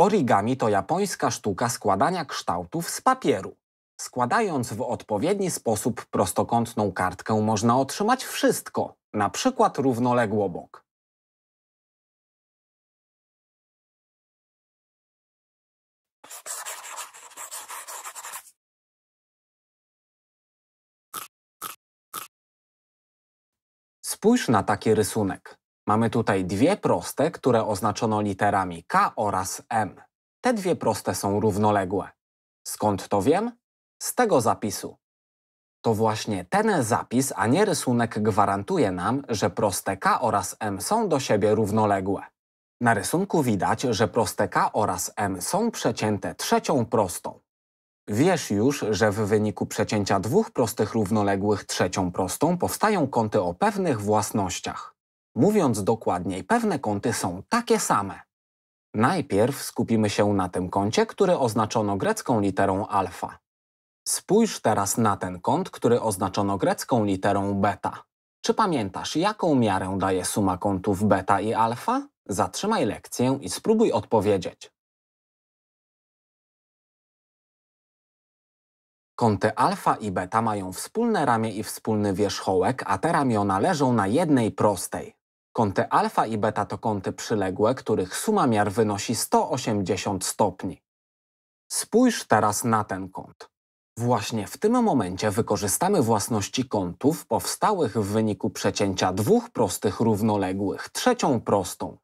Origami to japońska sztuka składania kształtów z papieru. Składając w odpowiedni sposób prostokątną kartkę można otrzymać wszystko, na przykład równoległobok. Spójrz na taki rysunek. Mamy tutaj dwie proste, które oznaczono literami K oraz M. Te dwie proste są równoległe. Skąd to wiem? Z tego zapisu. To właśnie ten zapis, a nie rysunek gwarantuje nam, że proste K oraz M są do siebie równoległe. Na rysunku widać, że proste K oraz M są przecięte trzecią prostą. Wiesz już, że w wyniku przecięcia dwóch prostych równoległych trzecią prostą powstają kąty o pewnych własnościach. Mówiąc dokładniej, pewne kąty są takie same. Najpierw skupimy się na tym kącie, który oznaczono grecką literą alfa. Spójrz teraz na ten kąt, który oznaczono grecką literą beta. Czy pamiętasz, jaką miarę daje suma kątów beta i alfa? Zatrzymaj lekcję i spróbuj odpowiedzieć. Kąty alfa i beta mają wspólne ramię i wspólny wierzchołek, a te ramiona leżą na jednej prostej. Kąty alfa i beta to kąty przyległe, których suma miar wynosi 180 stopni. Spójrz teraz na ten kąt. Właśnie w tym momencie wykorzystamy własności kątów powstałych w wyniku przecięcia dwóch prostych równoległych trzecią prostą.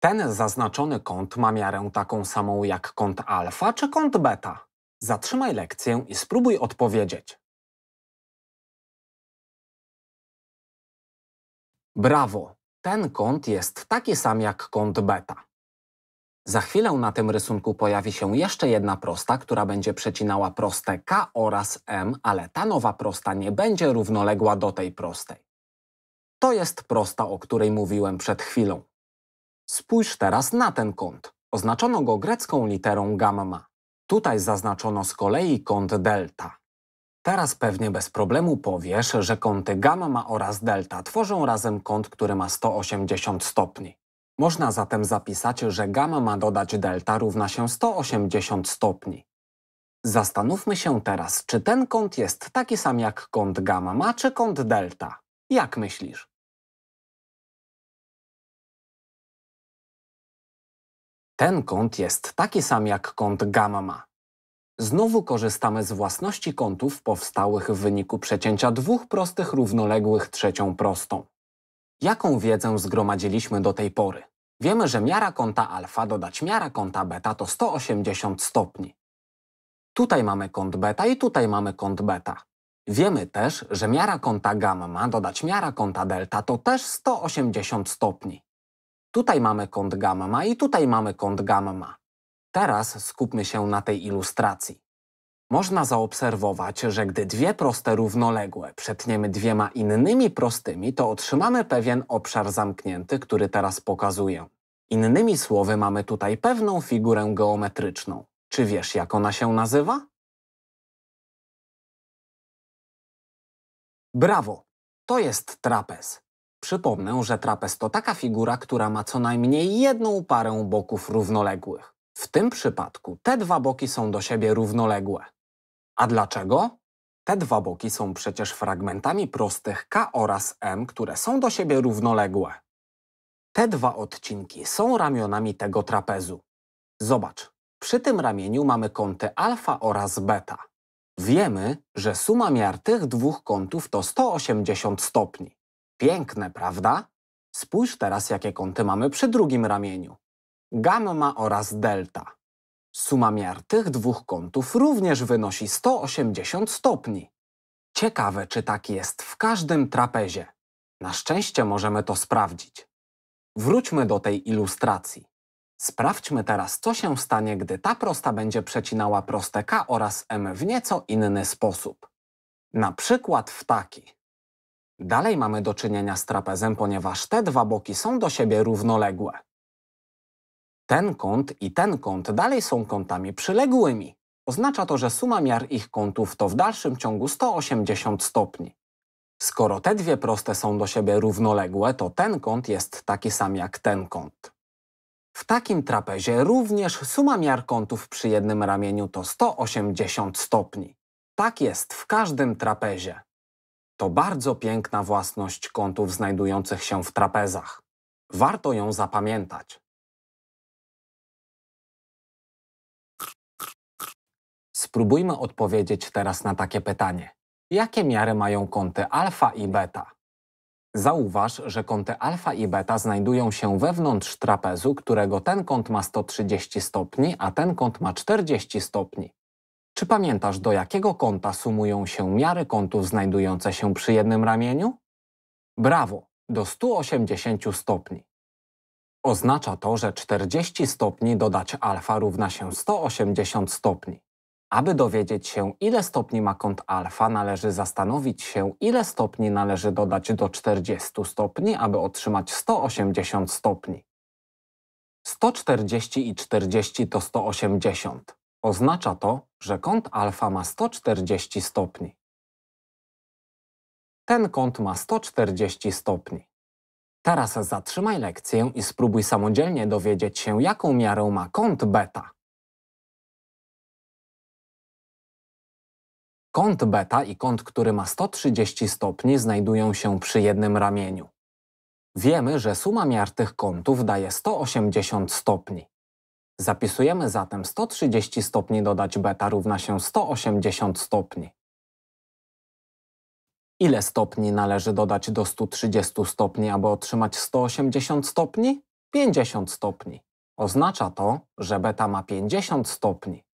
Ten zaznaczony kąt ma miarę taką samą jak kąt alfa czy kąt beta. Zatrzymaj lekcję i spróbuj odpowiedzieć. Brawo! Ten kąt jest taki sam jak kąt beta. Za chwilę na tym rysunku pojawi się jeszcze jedna prosta, która będzie przecinała proste K oraz M, ale ta nowa prosta nie będzie równoległa do tej prostej. To jest prosta, o której mówiłem przed chwilą. Spójrz teraz na ten kąt. Oznaczono go grecką literą gamma. Tutaj zaznaczono z kolei kąt delta. Teraz pewnie bez problemu powiesz, że kąty gamma oraz delta tworzą razem kąt, który ma 180 stopni. Można zatem zapisać, że gamma dodać delta równa się 180 stopni. Zastanówmy się teraz, czy ten kąt jest taki sam jak kąt gamma czy kąt delta. Jak myślisz? Ten kąt jest taki sam jak kąt gamma. Znowu korzystamy z własności kątów powstałych w wyniku przecięcia dwóch prostych równoległych trzecią prostą. Jaką wiedzę zgromadziliśmy do tej pory? Wiemy, że miara kąta alfa dodać miara kąta beta to 180 stopni. Tutaj mamy kąt beta i tutaj mamy kąt beta. Wiemy też, że miara kąta gamma dodać miara kąta delta to też 180 stopni. Tutaj mamy kąt gamma i tutaj mamy kąt gamma. Teraz skupmy się na tej ilustracji. Można zaobserwować, że gdy dwie proste równoległe przetniemy dwiema innymi prostymi, to otrzymamy pewien obszar zamknięty, który teraz pokazuję. Innymi słowy, mamy tutaj pewną figurę geometryczną. Czy wiesz, jak ona się nazywa? Brawo! To jest trapez. Przypomnę, że trapez to taka figura, która ma co najmniej jedną parę boków równoległych. W tym przypadku te dwa boki są do siebie równoległe. A dlaczego? Te dwa boki są przecież fragmentami prostych K oraz M, które są do siebie równoległe. Te dwa odcinki są ramionami tego trapezu. Zobacz, przy tym ramieniu mamy kąty alfa oraz beta. Wiemy, że suma miar tych dwóch kątów to 180 stopni. Piękne, prawda? Spójrz teraz, jakie kąty mamy przy drugim ramieniu gamma oraz delta. Suma miar tych dwóch kątów również wynosi 180 stopni. Ciekawe, czy tak jest w każdym trapezie. Na szczęście możemy to sprawdzić. Wróćmy do tej ilustracji. Sprawdźmy teraz, co się stanie, gdy ta prosta będzie przecinała proste K oraz M w nieco inny sposób. Na przykład w taki. Dalej mamy do czynienia z trapezem, ponieważ te dwa boki są do siebie równoległe. Ten kąt i ten kąt dalej są kątami przyległymi. Oznacza to, że suma miar ich kątów to w dalszym ciągu 180 stopni. Skoro te dwie proste są do siebie równoległe, to ten kąt jest taki sam jak ten kąt. W takim trapezie również suma miar kątów przy jednym ramieniu to 180 stopni. Tak jest w każdym trapezie. To bardzo piękna własność kątów znajdujących się w trapezach. Warto ją zapamiętać. Spróbujmy odpowiedzieć teraz na takie pytanie. Jakie miary mają kąty alfa i beta? Zauważ, że kąty alfa i beta znajdują się wewnątrz trapezu, którego ten kąt ma 130 stopni, a ten kąt ma 40 stopni. Czy pamiętasz, do jakiego kąta sumują się miary kątów znajdujące się przy jednym ramieniu? Brawo, do 180 stopni. Oznacza to, że 40 stopni dodać alfa równa się 180 stopni. Aby dowiedzieć się, ile stopni ma kąt alfa, należy zastanowić się, ile stopni należy dodać do 40 stopni, aby otrzymać 180 stopni. 140 i 40 to 180. Oznacza to, że kąt alfa ma 140 stopni. Ten kąt ma 140 stopni. Teraz zatrzymaj lekcję i spróbuj samodzielnie dowiedzieć się, jaką miarę ma kąt beta. Kąt beta i kąt, który ma 130 stopni, znajdują się przy jednym ramieniu. Wiemy, że suma miar tych kątów daje 180 stopni. Zapisujemy zatem 130 stopni dodać beta równa się 180 stopni. Ile stopni należy dodać do 130 stopni, aby otrzymać 180 stopni? 50 stopni. Oznacza to, że beta ma 50 stopni.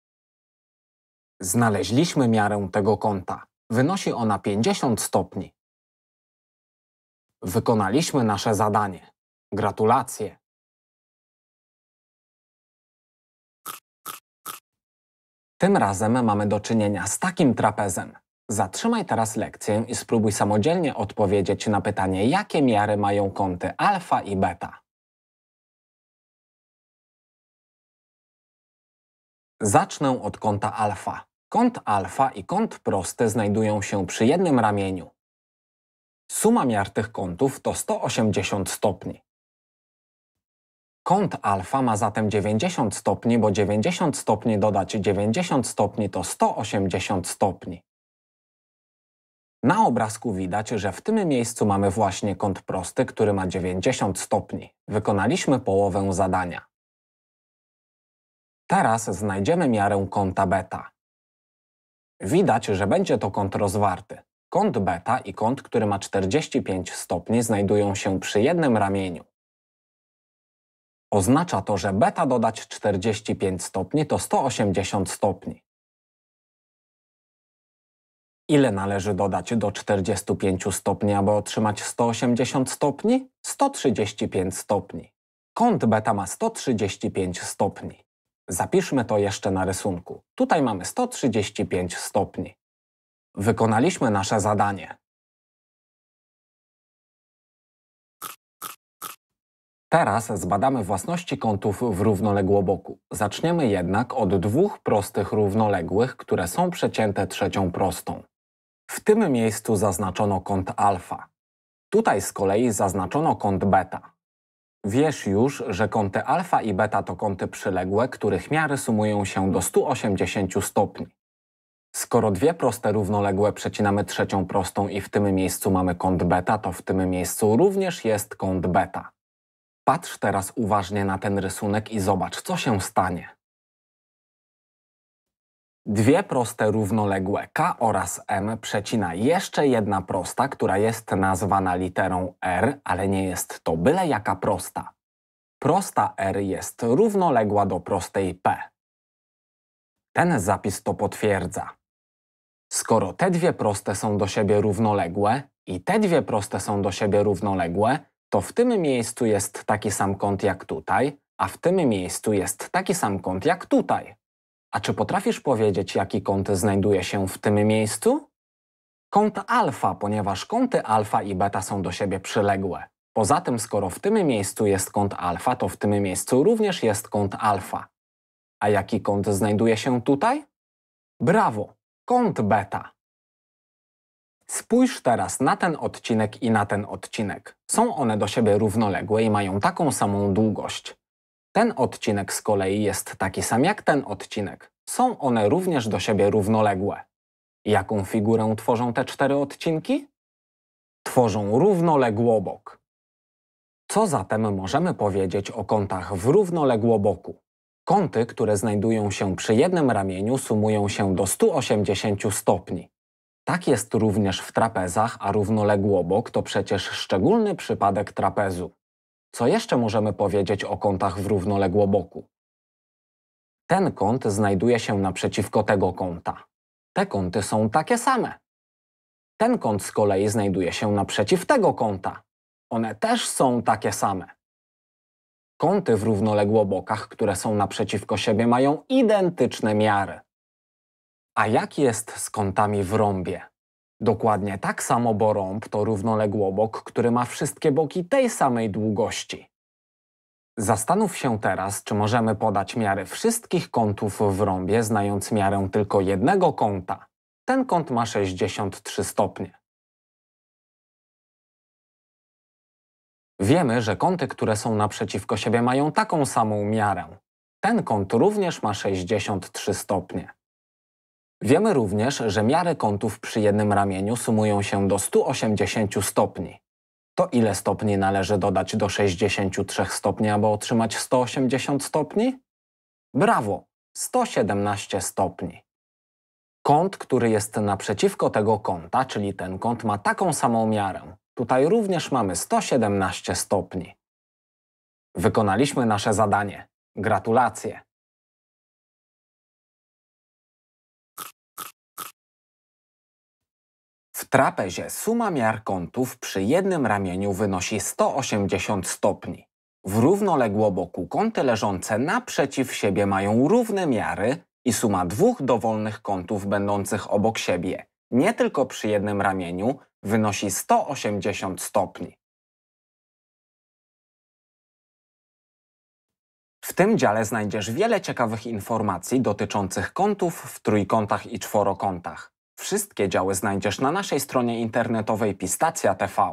Znaleźliśmy miarę tego kąta. Wynosi ona 50 stopni. Wykonaliśmy nasze zadanie. Gratulacje. Tym razem mamy do czynienia z takim trapezem. Zatrzymaj teraz lekcję i spróbuj samodzielnie odpowiedzieć na pytanie, jakie miary mają kąty alfa i beta. Zacznę od kąta alfa. Kąt alfa i kąt prosty znajdują się przy jednym ramieniu. Suma miar tych kątów to 180 stopni. Kąt alfa ma zatem 90 stopni, bo 90 stopni dodać 90 stopni to 180 stopni. Na obrazku widać, że w tym miejscu mamy właśnie kąt prosty, który ma 90 stopni. Wykonaliśmy połowę zadania. Teraz znajdziemy miarę kąta beta. Widać, że będzie to kąt rozwarty. Kąt beta i kąt, który ma 45 stopni, znajdują się przy jednym ramieniu. Oznacza to, że beta dodać 45 stopni to 180 stopni. Ile należy dodać do 45 stopni, aby otrzymać 180 stopni? 135 stopni. Kąt beta ma 135 stopni. Zapiszmy to jeszcze na rysunku. Tutaj mamy 135 stopni. Wykonaliśmy nasze zadanie. Teraz zbadamy własności kątów w równoległoboku. Zaczniemy jednak od dwóch prostych równoległych, które są przecięte trzecią prostą. W tym miejscu zaznaczono kąt alfa. Tutaj z kolei zaznaczono kąt beta. Wiesz już, że kąty alfa i beta to kąty przyległe, których miary sumują się do 180 stopni. Skoro dwie proste równoległe przecinamy trzecią prostą i w tym miejscu mamy kąt beta, to w tym miejscu również jest kąt beta. Patrz teraz uważnie na ten rysunek i zobacz, co się stanie. Dwie proste równoległe K oraz M przecina jeszcze jedna prosta, która jest nazwana literą R, ale nie jest to byle jaka prosta. Prosta R jest równoległa do prostej P. Ten zapis to potwierdza. Skoro te dwie proste są do siebie równoległe i te dwie proste są do siebie równoległe, to w tym miejscu jest taki sam kąt jak tutaj, a w tym miejscu jest taki sam kąt jak tutaj. A czy potrafisz powiedzieć, jaki kąt znajduje się w tym miejscu? Kąt alfa, ponieważ kąty alfa i beta są do siebie przyległe. Poza tym, skoro w tym miejscu jest kąt alfa, to w tym miejscu również jest kąt alfa. A jaki kąt znajduje się tutaj? Brawo, kąt beta. Spójrz teraz na ten odcinek i na ten odcinek. Są one do siebie równoległe i mają taką samą długość. Ten odcinek z kolei jest taki sam jak ten odcinek. Są one również do siebie równoległe. Jaką figurę tworzą te cztery odcinki? Tworzą równoległobok. Co zatem możemy powiedzieć o kątach w równoległoboku? Kąty, które znajdują się przy jednym ramieniu, sumują się do 180 stopni. Tak jest również w trapezach, a równoległobok to przecież szczególny przypadek trapezu. Co jeszcze możemy powiedzieć o kątach w równoległoboku? Ten kąt znajduje się naprzeciwko tego kąta. Te kąty są takie same. Ten kąt z kolei znajduje się naprzeciw tego kąta. One też są takie same. Kąty w równoległobokach, które są naprzeciwko siebie, mają identyczne miary. A jak jest z kątami w rąbie? Dokładnie tak samo rąb to równoległobok, który ma wszystkie boki tej samej długości. Zastanów się teraz, czy możemy podać miary wszystkich kątów w rąbie, znając miarę tylko jednego kąta. Ten kąt ma 63 stopnie. Wiemy, że kąty, które są naprzeciwko siebie, mają taką samą miarę. Ten kąt również ma 63 stopnie. Wiemy również, że miary kątów przy jednym ramieniu sumują się do 180 stopni. To ile stopni należy dodać do 63 stopni, aby otrzymać 180 stopni? Brawo! 117 stopni. Kąt, który jest naprzeciwko tego kąta, czyli ten kąt, ma taką samą miarę. Tutaj również mamy 117 stopni. Wykonaliśmy nasze zadanie. Gratulacje! trapezie suma miar kątów przy jednym ramieniu wynosi 180 stopni. W równoległoboku kąty leżące naprzeciw siebie mają równe miary i suma dwóch dowolnych kątów będących obok siebie, nie tylko przy jednym ramieniu, wynosi 180 stopni. W tym dziale znajdziesz wiele ciekawych informacji dotyczących kątów w trójkątach i czworokątach. Wszystkie działy znajdziesz na naszej stronie internetowej Pistacja TV.